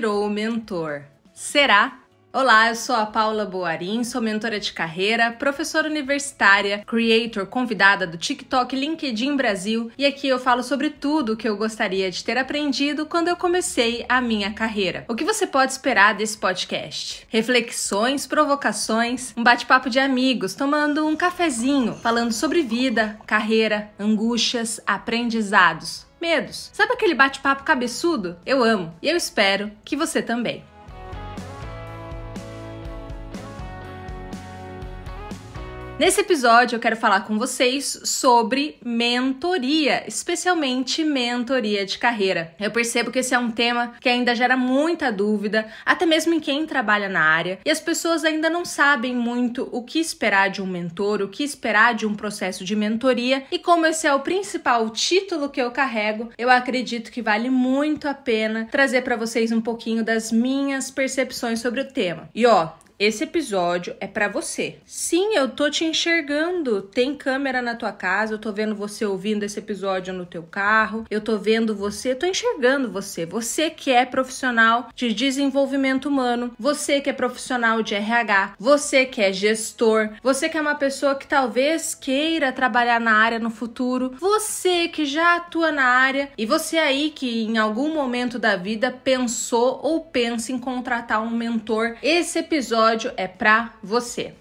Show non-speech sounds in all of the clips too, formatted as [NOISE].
virou mentor. Será? Olá, eu sou a Paula Boarim, sou mentora de carreira, professora universitária, creator convidada do TikTok LinkedIn Brasil e aqui eu falo sobre tudo o que eu gostaria de ter aprendido quando eu comecei a minha carreira. O que você pode esperar desse podcast? Reflexões, provocações, um bate-papo de amigos, tomando um cafezinho, falando sobre vida, carreira, angústias, aprendizados medos. Sabe aquele bate-papo cabeçudo? Eu amo e eu espero que você também. Nesse episódio eu quero falar com vocês sobre mentoria, especialmente mentoria de carreira. Eu percebo que esse é um tema que ainda gera muita dúvida, até mesmo em quem trabalha na área, e as pessoas ainda não sabem muito o que esperar de um mentor, o que esperar de um processo de mentoria, e como esse é o principal título que eu carrego, eu acredito que vale muito a pena trazer para vocês um pouquinho das minhas percepções sobre o tema. E ó, esse episódio é para você. Sim, eu tô te enxergando. Tem câmera na tua casa, eu tô vendo você ouvindo esse episódio no teu carro, eu tô vendo você, eu tô enxergando você. Você que é profissional de desenvolvimento humano, você que é profissional de RH, você que é gestor, você que é uma pessoa que talvez queira trabalhar na área no futuro, você que já atua na área e você aí que em algum momento da vida pensou ou pensa em contratar um mentor. Esse episódio episódio é pra você.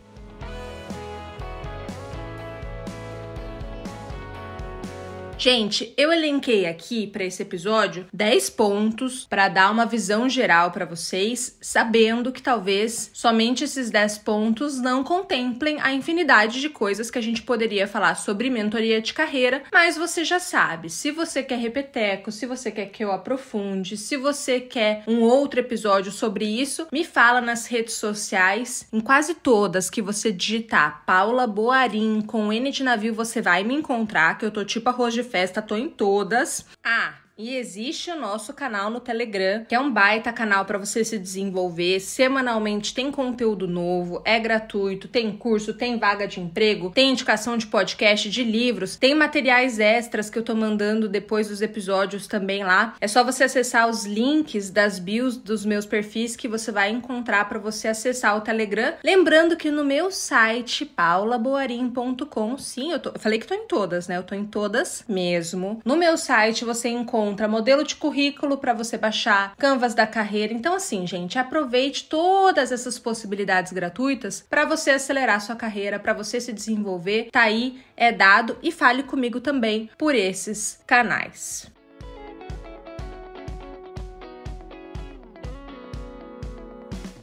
Gente, eu elenquei aqui para esse episódio 10 pontos para dar uma visão geral para vocês, sabendo que talvez somente esses 10 pontos não contemplem a infinidade de coisas que a gente poderia falar sobre mentoria de carreira, mas você já sabe. Se você quer repeteco, se você quer que eu aprofunde, se você quer um outro episódio sobre isso, me fala nas redes sociais. Em quase todas que você digitar Paula Boarim com N de navio, você vai me encontrar, que eu tô tipo arroz de festa, tô em todas. Ah, e existe o nosso canal no Telegram, que é um baita canal para você se desenvolver. Semanalmente tem conteúdo novo, é gratuito, tem curso, tem vaga de emprego, tem indicação de podcast, de livros, tem materiais extras que eu tô mandando depois dos episódios também lá. É só você acessar os links das bios dos meus perfis que você vai encontrar para você acessar o Telegram. Lembrando que no meu site paulaboarim.com, sim, eu, tô, eu falei que tô em todas, né? Eu tô em todas mesmo. No meu site você encontra encontra modelo de currículo para você baixar, canvas da carreira. Então, assim, gente, aproveite todas essas possibilidades gratuitas para você acelerar sua carreira, para você se desenvolver. Tá aí, é dado e fale comigo também por esses canais.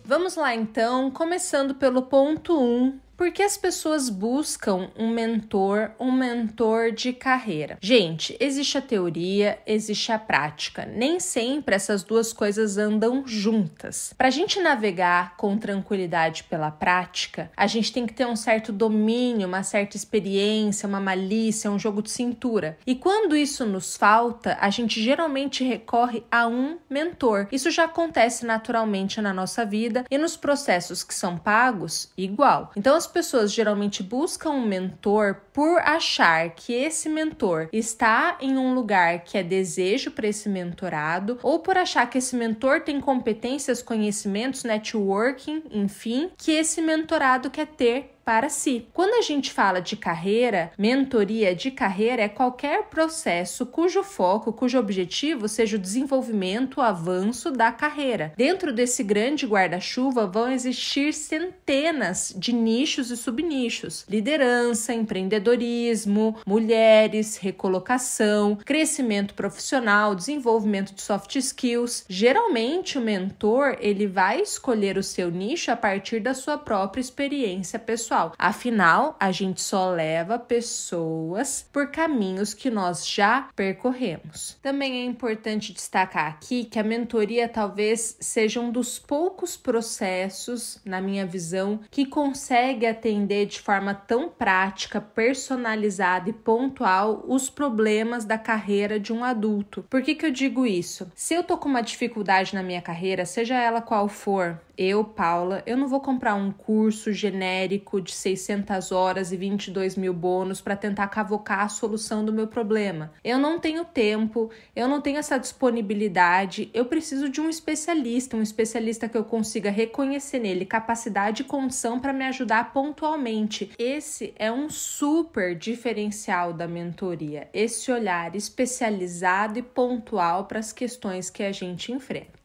Vamos lá então, começando pelo ponto 1 um por que as pessoas buscam um mentor, um mentor de carreira? Gente, existe a teoria, existe a prática. Nem sempre essas duas coisas andam juntas. Para a gente navegar com tranquilidade pela prática, a gente tem que ter um certo domínio, uma certa experiência, uma malícia, um jogo de cintura. E quando isso nos falta, a gente geralmente recorre a um mentor. Isso já acontece naturalmente na nossa vida e nos processos que são pagos, igual. Então, as as pessoas geralmente buscam um mentor por achar que esse mentor está em um lugar que é desejo para esse mentorado, ou por achar que esse mentor tem competências, conhecimentos, networking, enfim, que esse mentorado quer ter para si. Quando a gente fala de carreira, mentoria de carreira é qualquer processo cujo foco, cujo objetivo seja o desenvolvimento, o avanço da carreira. Dentro desse grande guarda-chuva vão existir centenas de nichos e subnichos: liderança, empreendedorismo, mulheres, recolocação, crescimento profissional, desenvolvimento de soft skills. Geralmente o mentor ele vai escolher o seu nicho a partir da sua própria experiência pessoal pessoal. Afinal, a gente só leva pessoas por caminhos que nós já percorremos. Também é importante destacar aqui que a mentoria talvez seja um dos poucos processos, na minha visão, que consegue atender de forma tão prática, personalizada e pontual os problemas da carreira de um adulto. Por que, que eu digo isso? Se eu tô com uma dificuldade na minha carreira, seja ela qual for, eu, Paula, eu não vou comprar um curso genérico de 600 horas e 22 mil bônus para tentar cavocar a solução do meu problema. Eu não tenho tempo, eu não tenho essa disponibilidade, eu preciso de um especialista, um especialista que eu consiga reconhecer nele capacidade e condição para me ajudar pontualmente. Esse é um super diferencial da mentoria, esse olhar especializado e pontual para as questões que a gente enfrenta.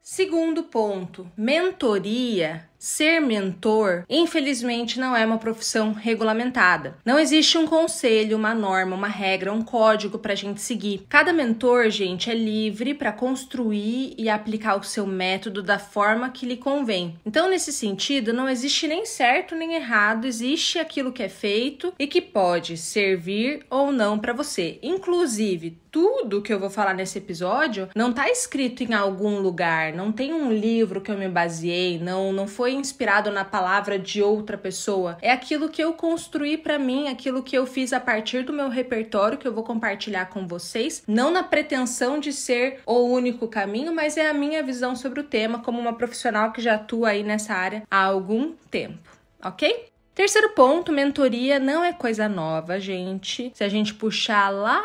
Segundo ponto, mentoria Ser mentor, infelizmente, não é uma profissão regulamentada. Não existe um conselho, uma norma, uma regra, um código para a gente seguir. Cada mentor, gente, é livre para construir e aplicar o seu método da forma que lhe convém. Então, nesse sentido, não existe nem certo nem errado, existe aquilo que é feito e que pode servir ou não para você. Inclusive, tudo que eu vou falar nesse episódio não está escrito em algum lugar, não tem um livro que eu me baseei, não, não foi foi inspirado na palavra de outra pessoa. É aquilo que eu construí para mim, aquilo que eu fiz a partir do meu repertório que eu vou compartilhar com vocês, não na pretensão de ser o único caminho, mas é a minha visão sobre o tema como uma profissional que já atua aí nessa área há algum tempo, OK? Terceiro ponto, mentoria não é coisa nova, gente. Se a gente puxar lá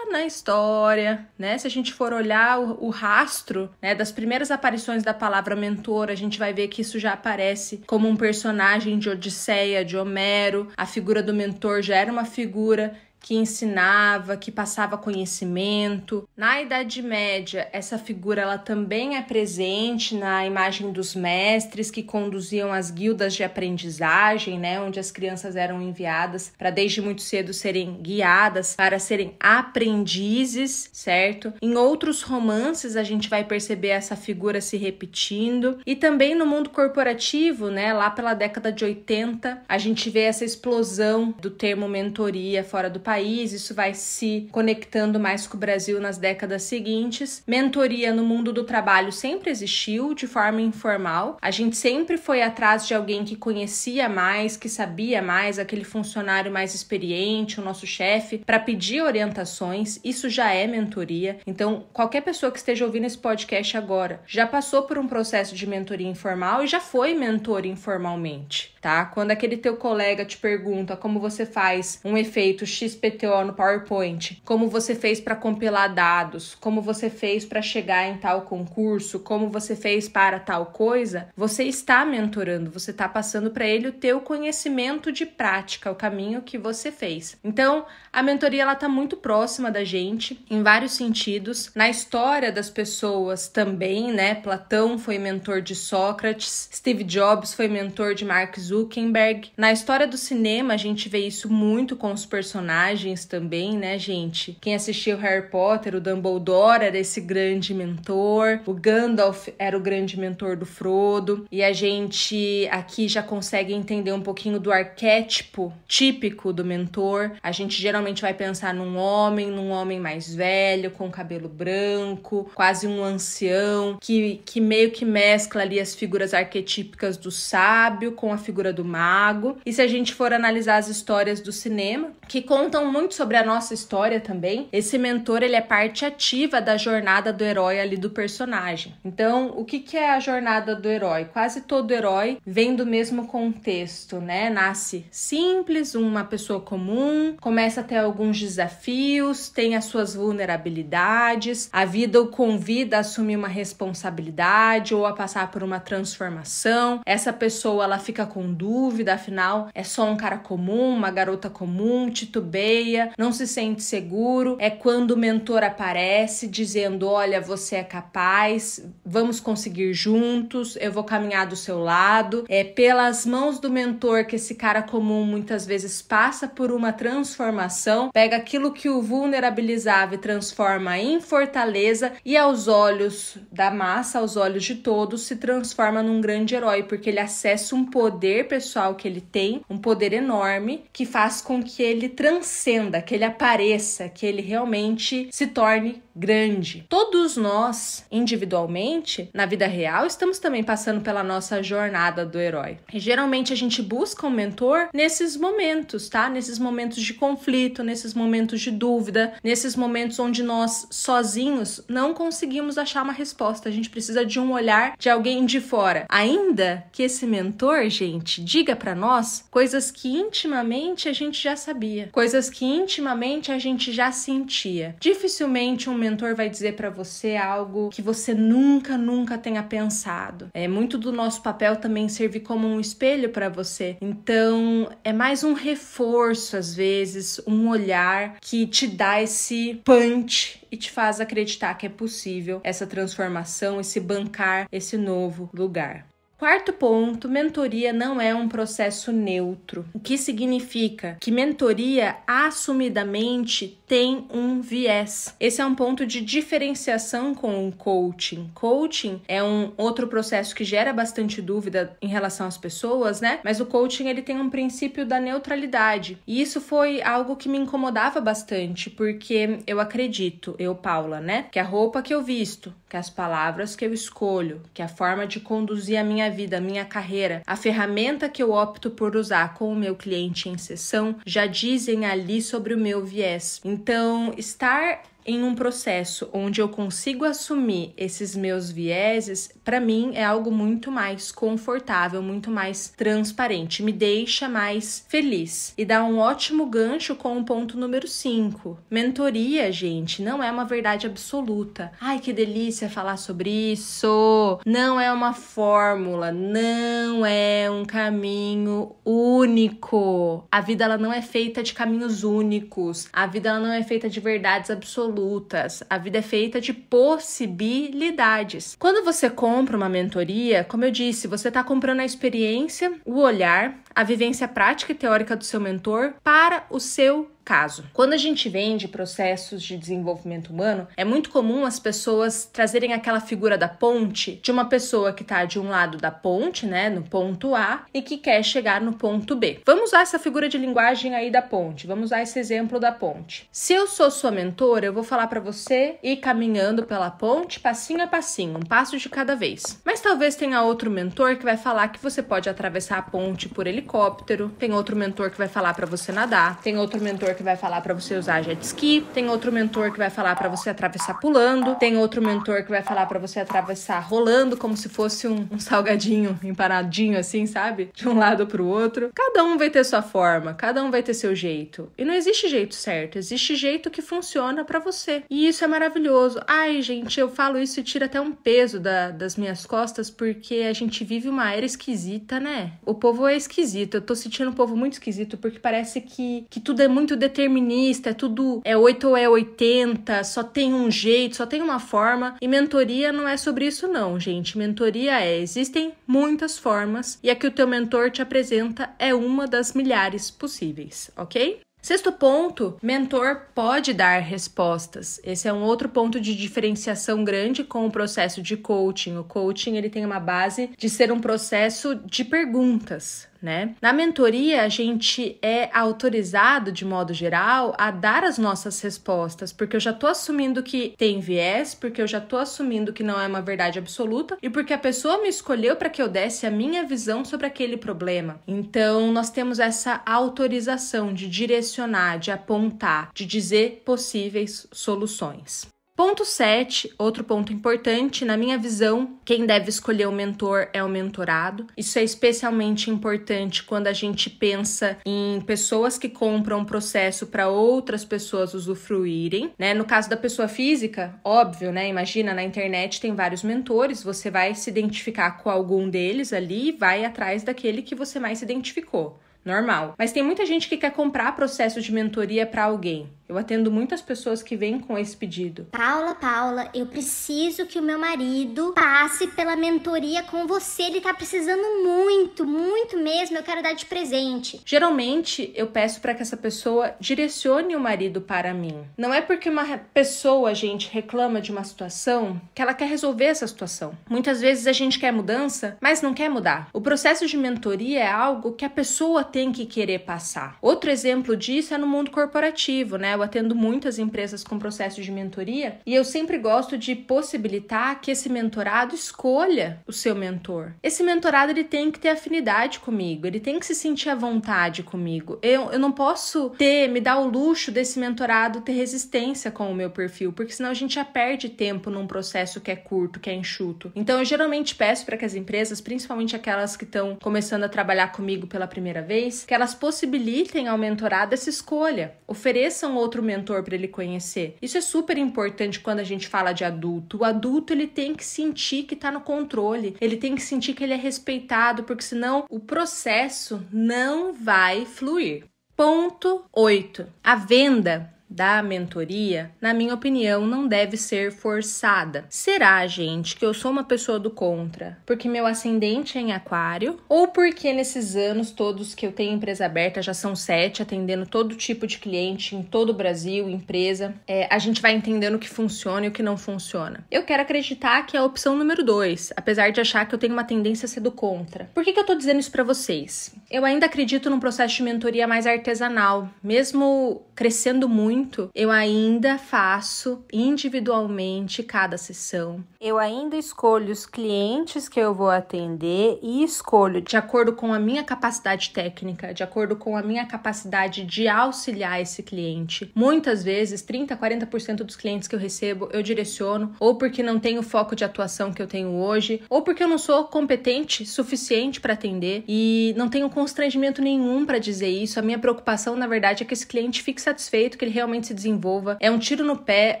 na história, né? Se a gente for olhar o, o rastro né, das primeiras aparições da palavra mentor, a gente vai ver que isso já aparece como um personagem de Odisseia, de Homero. A figura do mentor já era uma figura que ensinava, que passava conhecimento. Na Idade Média, essa figura ela também é presente na imagem dos mestres que conduziam as guildas de aprendizagem, né, onde as crianças eram enviadas para desde muito cedo serem guiadas para serem aprendizes, certo? Em outros romances a gente vai perceber essa figura se repetindo e também no mundo corporativo, né, lá pela década de 80, a gente vê essa explosão do termo mentoria fora do país país, isso vai se conectando mais com o Brasil nas décadas seguintes. Mentoria no mundo do trabalho sempre existiu, de forma informal. A gente sempre foi atrás de alguém que conhecia mais, que sabia mais, aquele funcionário mais experiente, o nosso chefe, para pedir orientações. Isso já é mentoria. Então, qualquer pessoa que esteja ouvindo esse podcast agora já passou por um processo de mentoria informal e já foi mentor informalmente tá? Quando aquele teu colega te pergunta como você faz um efeito XPTO no PowerPoint, como você fez para compilar dados, como você fez para chegar em tal concurso, como você fez para tal coisa, você está mentorando, você está passando para ele o teu conhecimento de prática, o caminho que você fez. Então, a mentoria ela tá muito próxima da gente em vários sentidos, na história das pessoas também, né? Platão foi mentor de Sócrates, Steve Jobs foi mentor de Mark Zuckerberg, Zuckerberg. Na história do cinema, a gente vê isso muito com os personagens também, né, gente? Quem assistiu Harry Potter, o Dumbledore era esse grande mentor, o Gandalf era o grande mentor do Frodo, e a gente aqui já consegue entender um pouquinho do arquétipo típico do mentor. A gente geralmente vai pensar num homem, num homem mais velho, com cabelo branco, quase um ancião, que, que meio que mescla ali as figuras arquetípicas do sábio com a figura figura do mago. E se a gente for analisar as histórias do cinema, que contam muito sobre a nossa história também, esse mentor ele é parte ativa da jornada do herói ali do personagem. Então, o que, que é a jornada do herói? Quase todo herói vem do mesmo contexto, né? Nasce simples, uma pessoa comum, começa a ter alguns desafios, tem as suas vulnerabilidades, a vida o convida a assumir uma responsabilidade ou a passar por uma transformação. Essa pessoa ela fica com dúvida, afinal é só um cara comum, uma garota comum, titubeia, não se sente seguro. É quando o mentor aparece dizendo: Olha, você é capaz, vamos conseguir juntos, eu vou caminhar do seu lado. É pelas mãos do mentor que esse cara comum muitas vezes passa por uma transformação, pega aquilo que o vulnerabilizava e transforma em fortaleza e aos olhos da massa, aos olhos de todos, se transforma num grande herói, porque ele acessa um poder poder pessoal que ele tem, um poder enorme, que faz com que ele transcenda, que ele apareça, que ele realmente se torne grande. Todos nós, individualmente, na vida real, estamos também passando pela nossa jornada do herói. E geralmente a gente busca um mentor nesses momentos, tá? Nesses momentos de conflito, nesses momentos de dúvida, nesses momentos onde nós sozinhos não conseguimos achar uma resposta. A gente precisa de um olhar de alguém de fora. Ainda que esse mentor, gente, diga para nós coisas que intimamente a gente já sabia, coisas que intimamente a gente já sentia. Dificilmente um mentor vai dizer para você algo que você nunca, nunca tenha pensado. É muito do nosso papel também servir como um espelho para você. Então, é mais um reforço às vezes, um olhar que te dá esse punch e te faz acreditar que é possível essa transformação, esse bancar esse novo lugar. Quarto ponto, mentoria não é um processo neutro, o que significa que mentoria assumidamente tem um viés. Esse é um ponto de diferenciação com o coaching. Coaching é um outro processo que gera bastante dúvida em relação às pessoas, né? Mas o coaching ele tem um princípio da neutralidade. E isso foi algo que me incomodava bastante, porque eu acredito, eu Paula, né, que a roupa que eu visto, que as palavras que eu escolho, que a forma de conduzir a minha vida, a minha carreira, a ferramenta que eu opto por usar com o meu cliente em sessão, já dizem ali sobre o meu viés. Então, estar em um processo onde eu consigo assumir esses meus vieses para mim é algo muito mais confortável, muito mais transparente, me deixa mais feliz. E dá um ótimo gancho com o ponto número 5. Mentoria, gente, não é uma verdade absoluta. Ai, que delícia falar sobre isso. Não é uma fórmula, não é um caminho único. A vida ela não é feita de caminhos únicos. A vida ela não é feita de verdades absolutas. A vida é feita de possibilidades. Quando você conta compra uma mentoria, como eu disse, você está comprando a experiência, o olhar, a vivência prática e teórica do seu mentor para o seu caso. Quando a gente vende processos de desenvolvimento humano, é muito comum as pessoas trazerem aquela figura da ponte de uma pessoa que está de um lado da ponte, né, no ponto A, e que quer chegar no ponto B. Vamos usar essa figura de linguagem aí da ponte, vamos usar esse exemplo da ponte. Se eu sou sua mentora, eu vou falar para você ir caminhando pela ponte, passinho a passinho, um passo de cada vez. Mas talvez tenha outro mentor que vai falar que você pode atravessar a ponte por ele helicóptero, tem outro mentor que vai falar para você nadar, tem outro mentor que vai falar para você usar jet ski, tem outro mentor que vai falar para você atravessar pulando, tem outro mentor que vai falar para você atravessar rolando como se fosse um, um salgadinho empanadinho assim, sabe? De um lado pro outro. Cada um vai ter sua forma, cada um vai ter seu jeito. E não existe jeito certo, existe jeito que funciona para você. E isso é maravilhoso. Ai, gente, eu falo isso e tira até um peso da, das minhas costas porque a gente vive uma era esquisita, né? O povo é esquisito esquisito. Eu tô sentindo um povo muito esquisito, porque parece que, que tudo é muito determinista, é tudo é 8 ou é 80, só tem um jeito, só tem uma forma. E mentoria não é sobre isso, não, gente. Mentoria é: existem muitas formas, e a que o teu mentor te apresenta é uma das milhares possíveis, ok? Sexto ponto, mentor pode dar respostas. Esse é um outro ponto de diferenciação grande com o processo de coaching. O coaching ele tem uma base de ser um processo de perguntas né? Na mentoria, a gente é autorizado, de modo geral, a dar as nossas respostas, porque eu já tô assumindo que tem viés, porque eu já tô assumindo que não é uma verdade absoluta e porque a pessoa me escolheu para que eu desse a minha visão sobre aquele problema. Então, nós temos essa autorização de direcionar, de apontar, de dizer possíveis soluções. Ponto 7, outro ponto importante, na minha visão, quem deve escolher o mentor é o mentorado. Isso é especialmente importante quando a gente pensa em pessoas que compram um processo para outras pessoas usufruírem, né? No caso da pessoa física, óbvio, né? Imagina na internet tem vários mentores, você vai se identificar com algum deles ali e vai atrás daquele que você mais se identificou. Normal. Mas tem muita gente que quer comprar processo de mentoria para alguém. Eu atendo muitas pessoas que vêm com esse pedido. Paula, Paula, eu preciso que o meu marido passe pela mentoria com você. Ele tá precisando muito, muito mesmo. Eu quero dar de presente. Geralmente, eu peço para que essa pessoa direcione o marido para mim. Não é porque uma pessoa, gente, reclama de uma situação que ela quer resolver essa situação. Muitas vezes a gente quer mudança, mas não quer mudar. O processo de mentoria é algo que a pessoa tem que querer passar. Outro exemplo disso é no mundo corporativo, né? atendo muitas empresas com processos de mentoria e eu sempre gosto de possibilitar que esse mentorado escolha o seu mentor. Esse mentorado ele tem que ter afinidade comigo, ele tem que se sentir à vontade comigo. Eu, eu não posso ter, me dar o luxo desse mentorado ter resistência com o meu perfil, porque senão a gente já perde tempo num processo que é curto, que é enxuto. Então eu geralmente peço para que as empresas, principalmente aquelas que estão começando a trabalhar comigo pela primeira vez, que elas possibilitem ao mentorado essa escolha, ofereçam outro outro mentor para ele conhecer. Isso é super importante quando a gente fala de adulto. O adulto ele tem que sentir que está no controle, ele tem que sentir que ele é respeitado, porque senão o processo não vai fluir. Ponto 8. A venda da mentoria, na minha opinião, não deve ser forçada. Será, gente, que eu sou uma pessoa do contra porque meu ascendente é em Aquário ou porque nesses anos todos que eu tenho empresa aberta, já são sete, atendendo todo tipo de cliente em todo o Brasil, empresa, é, a gente vai entendendo o que funciona e o que não funciona. Eu quero acreditar que é a opção número dois, apesar de achar que eu tenho uma tendência a ser do contra. Por que, que eu tô dizendo isso para vocês? Eu ainda acredito num processo de mentoria mais artesanal. Mesmo crescendo muito, eu ainda faço individualmente cada sessão. Eu ainda escolho os clientes que eu vou atender e escolho de acordo com a minha capacidade técnica, de acordo com a minha capacidade de auxiliar esse cliente. Muitas vezes, 30, 40% dos clientes que eu recebo, eu direciono ou porque não tenho o foco de atuação que eu tenho hoje, ou porque eu não sou competente suficiente para atender e não tenho constrangimento nenhum para dizer isso. A minha preocupação, na verdade, é que esse cliente fique satisfeito, que ele realmente se desenvolva. É um tiro no pé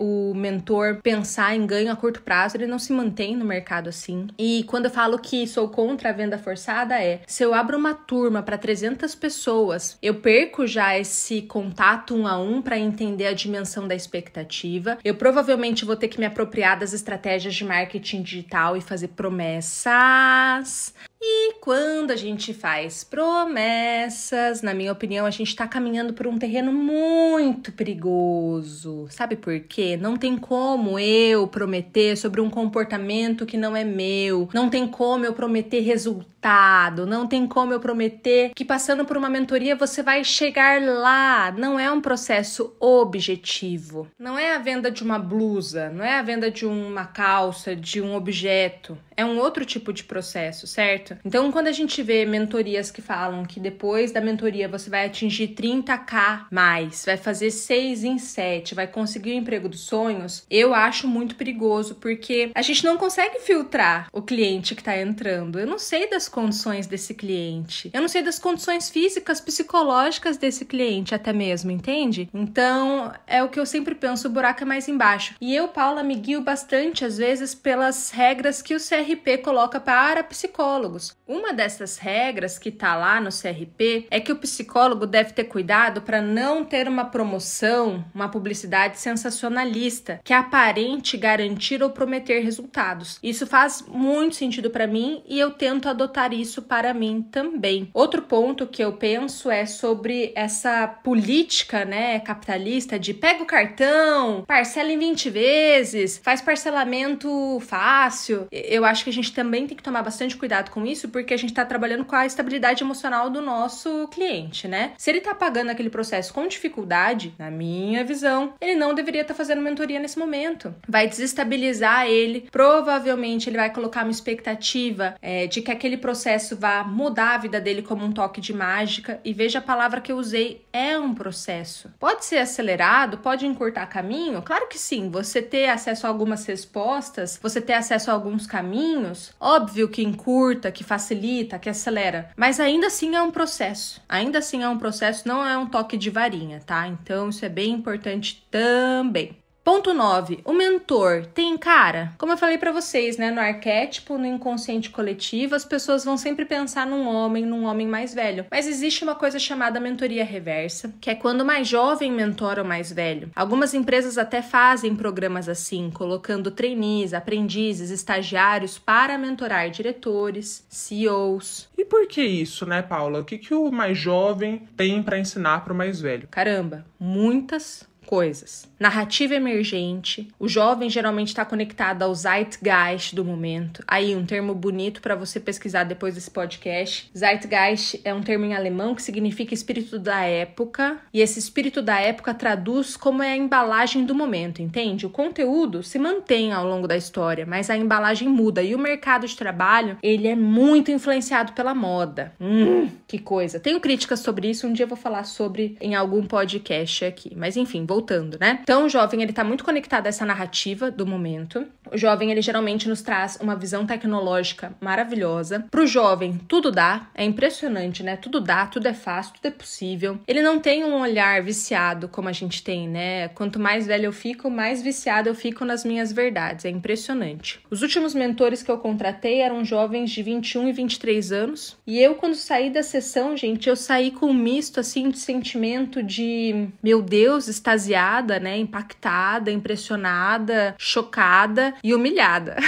o mentor pensar em ganho a curto prazo, ele não se mantém no mercado assim. E quando eu falo que sou contra a venda forçada, é se eu abro uma turma para 300 pessoas, eu perco já esse contato um a um para entender a dimensão da expectativa. Eu provavelmente vou ter que me apropriar das estratégias de marketing digital e fazer promessas. E quando a gente faz promessas, na minha opinião, a gente está caminhando por um terreno muito perigoso. Sabe por quê? Não tem como eu prometer sobre um comportamento que não é meu, não tem como eu prometer resultado, não tem como eu prometer que passando por uma mentoria você vai chegar lá. Não é um processo objetivo. Não é a venda de uma blusa, não é a venda de uma calça, de um objeto é um outro tipo de processo, certo? Então, quando a gente vê mentorias que falam que depois da mentoria você vai atingir 30k mais, vai fazer 6 em 7, vai conseguir o emprego dos sonhos, eu acho muito perigoso porque a gente não consegue filtrar o cliente que está entrando. Eu não sei das condições desse cliente, eu não sei das condições físicas, psicológicas desse cliente até mesmo, entende? Então, é o que eu sempre penso, o buraco é mais embaixo. E eu, Paula, me guio bastante às vezes pelas regras que o CR CRP coloca para psicólogos. Uma dessas regras que está lá no CRP é que o psicólogo deve ter cuidado para não ter uma promoção, uma publicidade sensacionalista, que é aparente garantir ou prometer resultados. Isso faz muito sentido para mim e eu tento adotar isso para mim também. Outro ponto que eu penso é sobre essa política, né, capitalista de pega o cartão, parcela em 20 vezes, faz parcelamento fácil. Eu acho acho que a gente também tem que tomar bastante cuidado com isso, porque a gente está trabalhando com a estabilidade emocional do nosso cliente, né? Se ele está pagando aquele processo com dificuldade, na minha visão, ele não deveria estar tá fazendo mentoria nesse momento. Vai desestabilizar ele, provavelmente ele vai colocar uma expectativa é, de que aquele processo vá mudar a vida dele como um toque de mágica. E veja a palavra que eu usei: é um processo. Pode ser acelerado, pode encurtar caminho? Claro que sim. Você ter acesso a algumas respostas, você ter acesso a alguns caminhos caminhos, óbvio que encurta, que facilita, que acelera, mas ainda assim é um processo. Ainda assim é um processo, não é um toque de varinha, tá? Então isso é bem importante também. Ponto 9. O mentor tem cara? Como eu falei para vocês, né, no arquétipo, no inconsciente coletivo, as pessoas vão sempre pensar num homem, num homem mais velho. Mas existe uma coisa chamada mentoria reversa, que é quando o mais jovem mentora o mais velho. Algumas empresas até fazem programas assim, colocando trainees, aprendizes, estagiários para mentorar diretores, CEOs. E por que isso, né, Paula? O que, que o mais jovem tem para ensinar para o mais velho? Caramba, muitas coisas. Narrativa emergente, o jovem geralmente está conectado ao zeitgeist do momento. Aí, um termo bonito para você pesquisar depois desse podcast. Zeitgeist é um termo em alemão que significa espírito da época, e esse espírito da época traduz como é a embalagem do momento, entende? O conteúdo se mantém ao longo da história, mas a embalagem muda e o mercado de trabalho, ele é muito influenciado pela moda. Hum, que coisa. Tenho críticas sobre isso, um dia eu vou falar sobre em algum podcast aqui. Mas enfim, vou voltando, né? Então o jovem ele tá muito conectado a essa narrativa do momento. O jovem ele geralmente nos traz uma visão tecnológica maravilhosa. Pro jovem tudo dá, é impressionante, né? Tudo dá, tudo é fácil, tudo é possível. Ele não tem um olhar viciado como a gente tem, né? Quanto mais velho eu fico, mais viciado eu fico nas minhas verdades. É impressionante. Os últimos mentores que eu contratei eram jovens de 21 e 23 anos. E eu, quando saí da sessão, gente, eu saí com um misto assim de sentimento de meu Deus, estás extasiada, né? Impactada, impressionada, chocada e humilhada. [LAUGHS]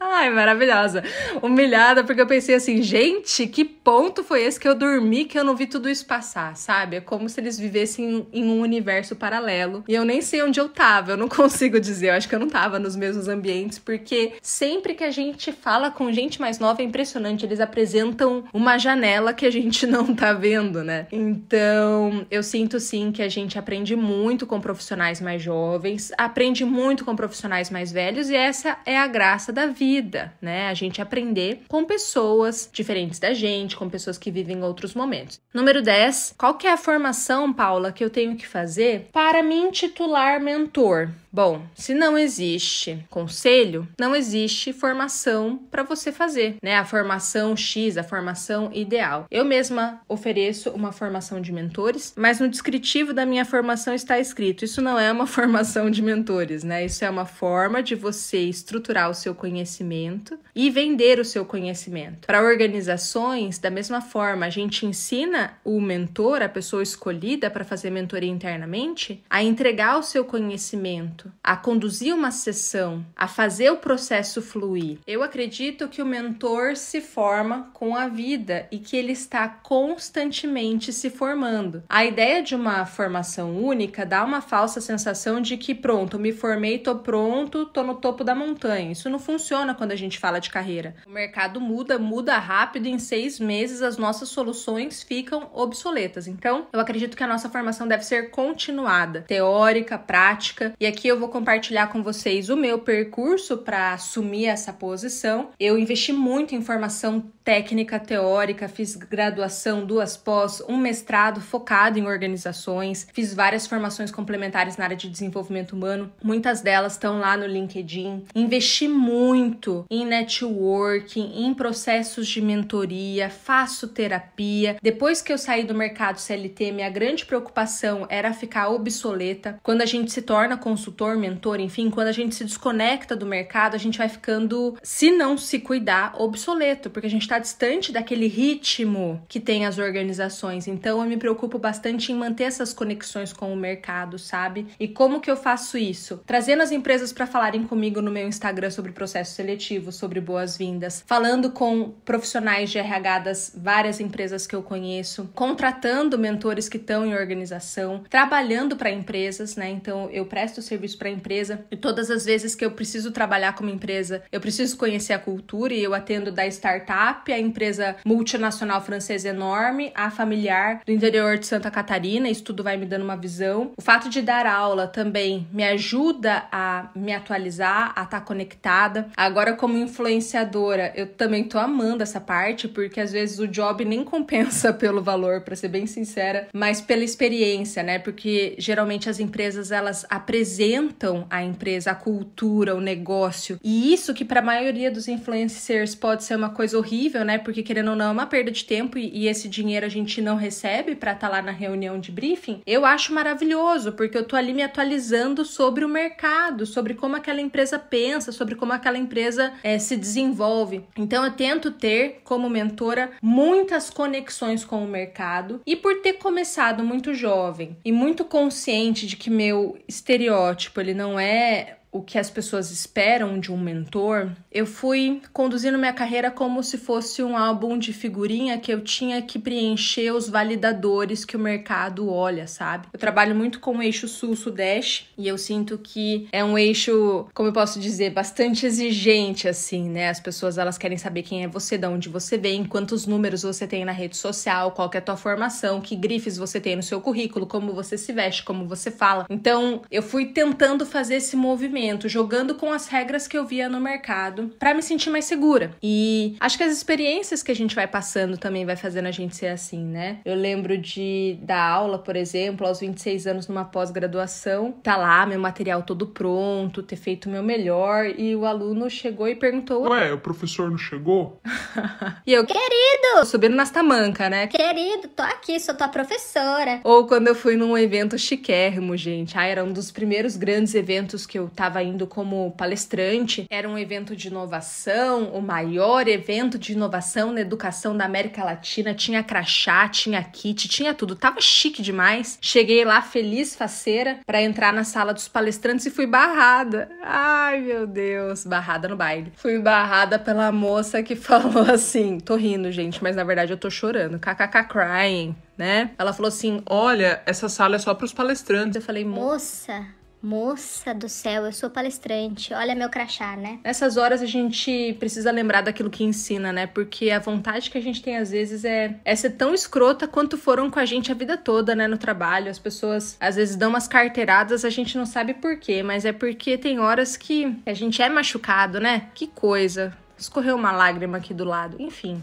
Ai, maravilhosa. Humilhada, porque eu pensei assim, gente, que ponto foi esse que eu dormi que eu não vi tudo isso passar, sabe? É como se eles vivessem em um universo paralelo. E eu nem sei onde eu tava, eu não [LAUGHS] consigo dizer. Eu acho que eu não tava nos mesmos ambientes, porque sempre que a gente fala com gente mais nova é impressionante. Eles apresentam uma janela que a gente [LAUGHS] não tá vendo, né? Então, eu sinto sim que a gente aprende muito com profissionais mais jovens, aprende muito com profissionais mais velhos, e essa é a graça da vida, né? A gente aprender com pessoas diferentes da gente com pessoas que vivem outros momentos. Número 10. Qual é a formação, Paula, que eu tenho que fazer para me intitular mentor? Bom, se não existe conselho, não existe formação para você fazer, né? A formação X, a formação ideal. Eu mesma ofereço uma formação de mentores, mas no descritivo da minha formação está escrito: isso não é uma [LAUGHS] formação de mentores, né? Isso é uma forma de você estruturar o seu conhecimento e vender o seu conhecimento. Para organizações, da mesma forma, a gente ensina o mentor, a pessoa escolhida para fazer mentoria internamente, a entregar o seu conhecimento a conduzir uma sessão, a fazer o processo fluir. Eu acredito que o mentor se forma com a vida e que ele está constantemente se formando. A ideia de uma formação única dá uma falsa sensação de que pronto, me formei, tô pronto, tô no topo da montanha. Isso não funciona quando a gente fala de carreira. O mercado muda, muda rápido, em seis meses as nossas soluções ficam obsoletas. Então, eu acredito que a nossa formação deve ser continuada, teórica, prática, e aqui eu vou compartilhar com vocês o meu percurso para assumir essa posição. Eu investi muito em formação técnica, teórica, fiz graduação, duas pós, um mestrado focado em organizações, fiz várias formações complementares na área de desenvolvimento humano, muitas delas estão lá no LinkedIn. Investi muito em networking, em processos de mentoria, faço terapia. Depois que eu saí do mercado CLT, minha grande preocupação era ficar obsoleta. Quando a gente se torna consultor, consultor, mentor, enfim, quando a gente se desconecta do mercado, a gente vai ficando, se não se cuidar, obsoleto, porque a gente está distante daquele ritmo que tem as organizações. Então, eu me preocupo bastante em manter essas conexões com o mercado, sabe? E como que eu faço isso? Trazendo as empresas para falarem comigo no meu Instagram sobre processo seletivo, sobre boas-vindas, falando com profissionais de RH das várias empresas que eu conheço, contratando mentores que estão em organização, trabalhando para empresas, né? Então, eu presto serviço para a empresa. E todas as vezes que eu preciso trabalhar com uma empresa, eu preciso conhecer a cultura e eu atendo da startup, a empresa multinacional francesa enorme, a familiar do interior de Santa Catarina. Isso tudo vai me dando uma visão. O fato de dar aula também me ajuda a me atualizar, a estar tá conectada. Agora, como influenciadora, eu também tô amando essa parte, porque às vezes o job nem compensa [LAUGHS] pelo valor, para ser bem sincera, mas pela experiência, né? Porque geralmente as empresas elas apresentam alimentam a empresa, a cultura, o negócio. E isso que para a maioria dos influencers pode ser uma coisa horrível, né? Porque querendo ou não é uma perda de tempo e, e esse dinheiro a gente não recebe para estar tá lá na reunião de briefing. Eu acho maravilhoso, porque eu tô ali me atualizando sobre o mercado, sobre como aquela empresa pensa, sobre como aquela empresa é, se desenvolve. Então eu tento ter como mentora muitas conexões com o mercado e por ter começado muito jovem e muito consciente de que meu estereótipo tipo, ele não é o que as pessoas esperam de um mentor, eu fui conduzindo minha carreira como se fosse um álbum de figurinha que eu tinha que preencher os validadores que o mercado olha, sabe? Eu trabalho muito com o eixo sul-sudeste e eu sinto que é um eixo, como eu posso dizer, bastante exigente assim, né? As pessoas elas querem saber quem é você, de onde você vem, quantos números você tem na rede social, qual é a tua formação, que grifes você tem no seu currículo, como você se veste, como você fala. Então, eu fui tentando fazer esse movimento jogando com as regras que eu via no mercado para me sentir mais segura. E acho que as experiências que a gente vai passando também vai fazendo a gente ser assim, né? Eu lembro de dar aula, por exemplo, aos 26 anos numa pós-graduação, tá lá meu material todo pronto, ter feito o meu melhor e o aluno chegou e perguntou: "Ué, o professor não chegou?" [LAUGHS] e eu: "Querido, subindo nas tamancas, né? Querido, tô aqui, sou tua professora." Ou quando eu fui num evento chiquérrimo, gente, ah, era um dos primeiros grandes eventos que eu tava estava indo como palestrante. Era um evento de inovação, o maior evento de inovação na educação da América Latina. Tinha crachá, tinha kit, tinha tudo. Tava chique demais. Cheguei lá feliz, faceira, para entrar na sala dos palestrantes e fui barrada. Ai, meu Deus, barrada no baile. Fui barrada pela moça que [LAUGHS] falou assim: tô rindo, gente, mas na verdade eu tô chorando. KKK crying. Né? Ela falou assim: Olha, essa sala é só para os palestrantes. Eu falei: Moça, Moça do céu, eu sou palestrante. Olha meu crachá, né? Nessas horas a gente precisa lembrar daquilo que ensina, né? Porque a vontade que a gente tem às vezes é, é ser tão escrota quanto foram com a gente a vida toda, né? No trabalho. As pessoas às vezes dão umas carteiradas, a gente não sabe por quê, mas é porque tem horas que a gente é machucado, né? Que coisa. Escorreu uma lágrima aqui do lado. Enfim.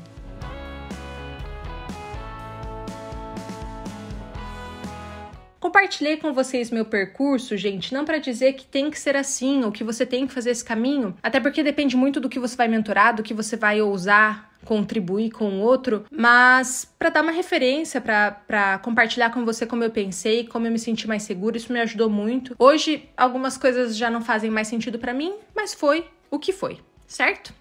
Compartilhei com vocês meu percurso, gente, não para dizer que tem que ser assim ou que você tem que fazer esse caminho, até porque depende muito do que você vai mentorar, do que você vai ousar contribuir com o outro, mas para dar uma referência, para compartilhar com você como eu pensei, como eu me senti mais segura, isso me ajudou muito. Hoje, algumas coisas já não fazem mais sentido para mim, mas foi o que foi, certo?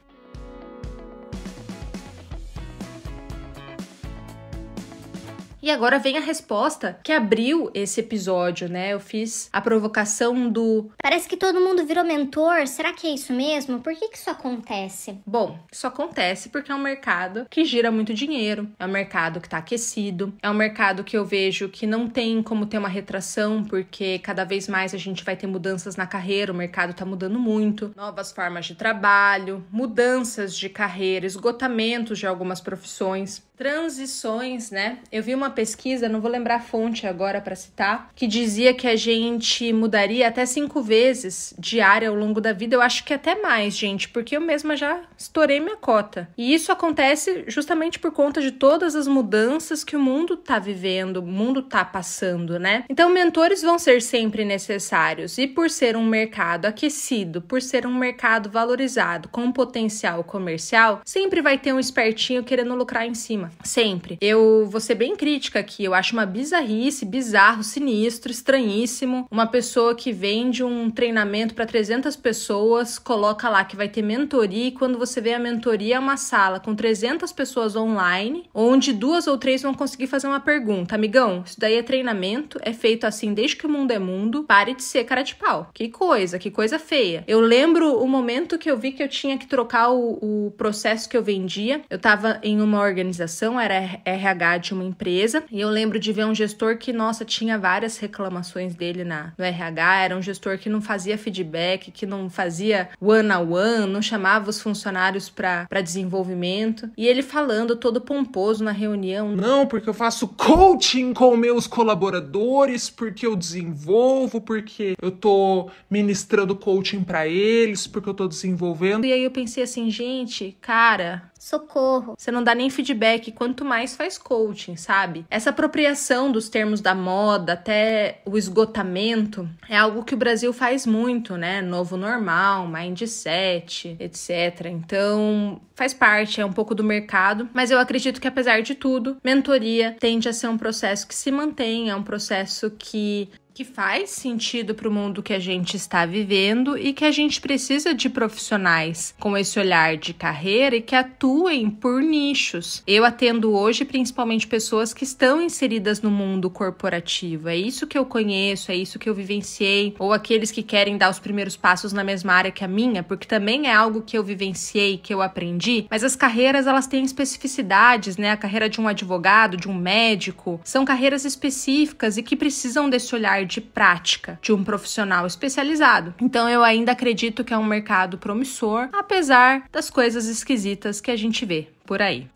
E agora vem a resposta que abriu esse episódio, né? Eu fiz a provocação do. Parece que todo mundo virou mentor. Será que é isso mesmo? Por que, que isso acontece? Bom, isso acontece porque é um mercado que gira muito dinheiro, é um mercado que tá aquecido, é um mercado que eu vejo que não tem como ter uma retração, porque cada vez mais a gente vai ter mudanças na carreira, o mercado tá mudando muito, novas formas de trabalho, mudanças de carreira, esgotamentos de algumas profissões transições, né? Eu vi uma pesquisa, não vou lembrar a fonte agora para citar, que dizia que a gente mudaria até cinco vezes de área ao longo da vida. Eu acho que até mais, gente, porque eu mesma já estourei minha cota. E isso acontece justamente por conta de todas as mudanças que o mundo tá vivendo, o mundo tá passando, né? Então, mentores vão ser sempre necessários e por ser um mercado aquecido, por ser um mercado valorizado com potencial comercial, sempre vai ter um espertinho querendo lucrar em cima cima, sempre. Eu vou ser bem crítica aqui, eu acho uma bizarrice, bizarro, sinistro, estranhíssimo, uma pessoa que vende um treinamento para 300 pessoas, coloca lá que vai ter mentoria e quando você vê a mentoria é uma sala com 300 pessoas online, onde duas ou três vão conseguir fazer uma pergunta. Amigão, isso daí é treinamento, é feito assim desde que o mundo é mundo, pare de ser cara de pau. Que coisa, que coisa feia. Eu lembro o momento que eu vi que eu tinha que trocar o, o processo que eu vendia. Eu tava em uma organização era RH de uma empresa, e eu lembro de ver um gestor que, nossa, tinha várias reclamações dele na, no RH, era um gestor que não fazia feedback, que não fazia one-on-one, -on -one, não chamava os funcionários para desenvolvimento, e ele falando todo pomposo na reunião. Não, porque eu faço coaching com meus colaboradores, porque eu desenvolvo, porque eu tô ministrando coaching para eles, porque eu tô desenvolvendo. E aí eu pensei assim, gente, cara, socorro. Você não dá nem feedback, quanto mais faz coaching, sabe? Essa apropriação dos termos da moda até o esgotamento é algo que o Brasil faz muito, né? Novo normal, mindset, etc. Então, faz parte, é um pouco do mercado, mas eu acredito que apesar de tudo, mentoria tende a ser um processo que se mantém, é um processo que que faz sentido para o mundo que a gente está vivendo e que a gente precisa de profissionais com esse olhar de carreira e que atuem por nichos. Eu atendo hoje principalmente pessoas que estão inseridas no mundo corporativo. É isso que eu conheço, é isso que eu vivenciei, ou aqueles que querem dar os primeiros passos na mesma área que a minha, porque também é algo que eu vivenciei, que eu aprendi, mas as carreiras elas têm especificidades, né? A carreira de um advogado, de um médico, são carreiras específicas e que precisam desse olhar de prática de um profissional especializado. Então eu ainda acredito que é um mercado promissor, apesar das coisas esquisitas que a gente vê por aí.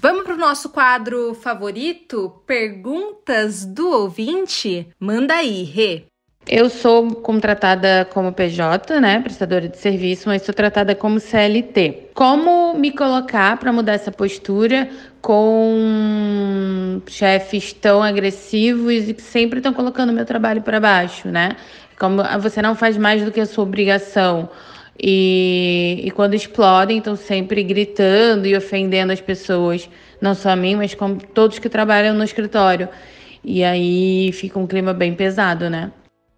Vamos para o nosso quadro favorito? Perguntas do ouvinte? Manda aí, Rê! Eu sou contratada como PJ, né, prestadora de serviço, mas sou tratada como CLT. Como me colocar para mudar essa postura com chefes tão agressivos e que sempre estão colocando meu trabalho para baixo, né? Como ah, você não faz mais do que a sua obrigação. E, e quando explodem, estão sempre gritando e ofendendo as pessoas, não só a mim, mas como todos que trabalham no escritório. E aí fica um clima bem pesado, né?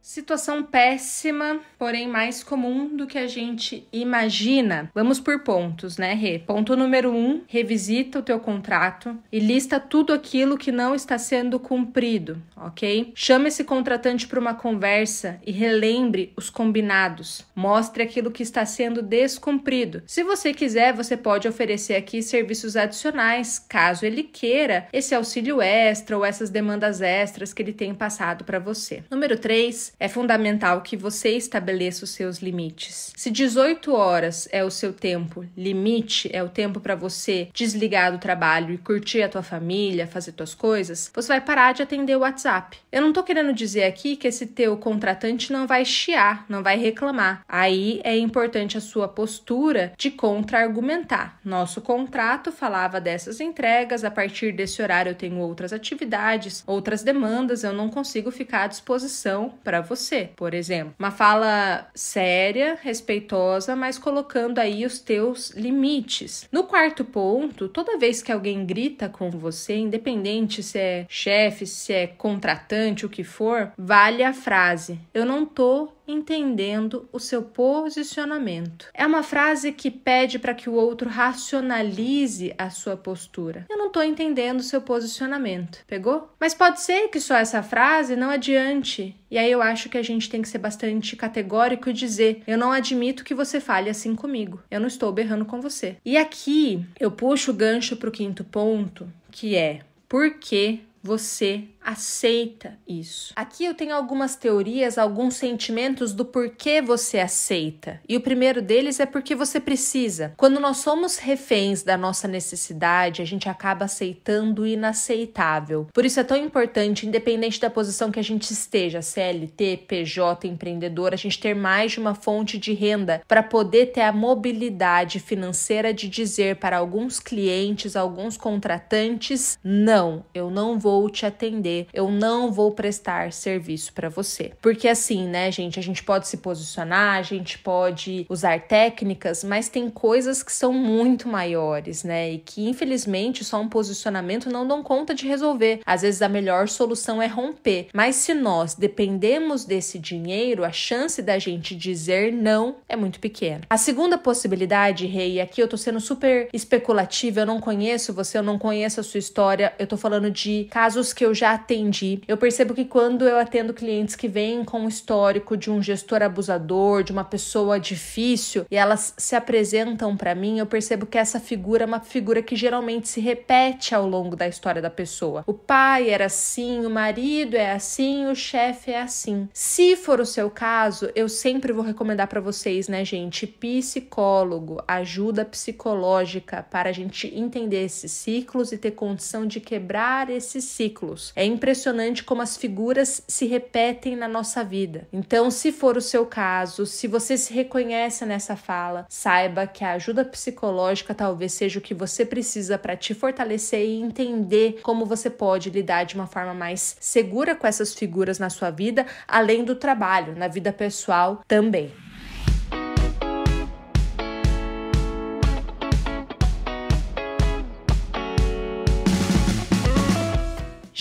Situação péssima, porém mais comum do que a gente imagina. Vamos por pontos, né, Rê? Ponto número um: revisita o teu contrato e lista tudo aquilo que não está sendo cumprido, ok? Chama esse contratante para uma conversa e relembre os combinados. Mostre aquilo que está sendo descumprido. Se você quiser, você pode oferecer aqui serviços adicionais, caso ele queira esse auxílio extra ou essas demandas extras que ele tem passado para você. Número três é fundamental que você estabeleça os seus limites. Se 18 horas é o seu tempo limite, é o tempo para você desligar do trabalho e curtir a tua família, fazer tuas coisas, você vai parar de atender o WhatsApp. Eu não tô querendo dizer aqui que esse teu contratante não vai chiar, não vai reclamar. Aí é importante a sua postura de contra-argumentar. Nosso contrato falava dessas entregas, a partir desse horário eu tenho outras atividades, outras demandas, eu não consigo ficar à disposição para você, por exemplo. Uma fala séria, respeitosa, mas colocando aí os teus limites. No quarto ponto, toda vez que alguém grita com você, independente se é chefe, se é contratante, o que for, vale a frase: Eu não tô entendendo o seu posicionamento. É uma frase que pede para que o outro racionalize a sua postura. Eu não estou entendendo o seu posicionamento, pegou? Mas pode ser que só essa frase não adiante. E aí eu acho que a gente tem que ser bastante categórico e dizer: eu não admito que você fale assim comigo. Eu não estou berrando com você. E aqui eu puxo o gancho para o quinto ponto, que é por que você aceita isso. Aqui eu tenho algumas teorias, alguns sentimentos do porquê você aceita. E o primeiro deles é porque você precisa. Quando nós somos reféns da nossa necessidade, a gente acaba aceitando o inaceitável. Por isso é tão importante, independente da posição que a gente esteja, CLT, PJ, empreendedor, a gente ter mais de uma fonte de renda para poder ter a mobilidade financeira de dizer para alguns clientes, alguns contratantes, não, eu não vou te atender eu não vou prestar serviço para você. Porque assim, né, gente, a gente pode se posicionar, a gente pode usar técnicas, mas tem coisas que são muito maiores, né, e que infelizmente só um posicionamento não dão conta de resolver. Às vezes a melhor solução é romper, mas se nós dependemos desse dinheiro, a chance da gente dizer não é muito pequena. A segunda possibilidade, rei, aqui eu tô sendo super especulativa, eu não conheço você, eu não conheço a sua história, eu tô falando de casos que eu já atendi. Eu percebo que quando eu atendo clientes que vêm com o histórico de um gestor abusador, de uma pessoa difícil, e elas se apresentam para mim, eu percebo que essa figura é uma figura que geralmente se repete ao longo da história da pessoa. O pai era assim, o marido é assim, o chefe é assim. Se for o seu caso, eu sempre vou recomendar para vocês, né, gente, psicólogo, ajuda psicológica para a gente entender esses ciclos e ter condição de quebrar esses ciclos. É impressionante como as figuras se repetem na nossa vida. Então, se for o seu caso, se você se reconhece nessa fala, saiba que a ajuda psicológica talvez seja o que você precisa para te fortalecer e entender como você pode lidar de uma forma mais segura com essas figuras na sua vida, além do trabalho, na vida pessoal também.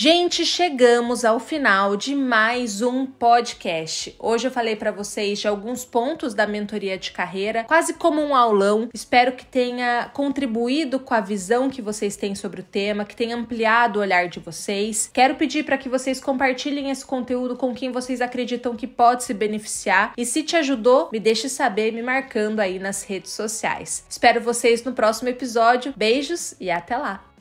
Gente, chegamos ao final de mais um podcast. Hoje eu falei para vocês de alguns pontos da mentoria de carreira, quase como um aulão. Espero que tenha contribuído com a visão que vocês têm sobre o tema, que tenha ampliado o olhar de vocês. Quero pedir para que vocês compartilhem esse conteúdo com quem vocês acreditam que pode se beneficiar e se te ajudou, me deixe saber me marcando aí nas redes sociais. Espero vocês no próximo episódio. Beijos e até lá.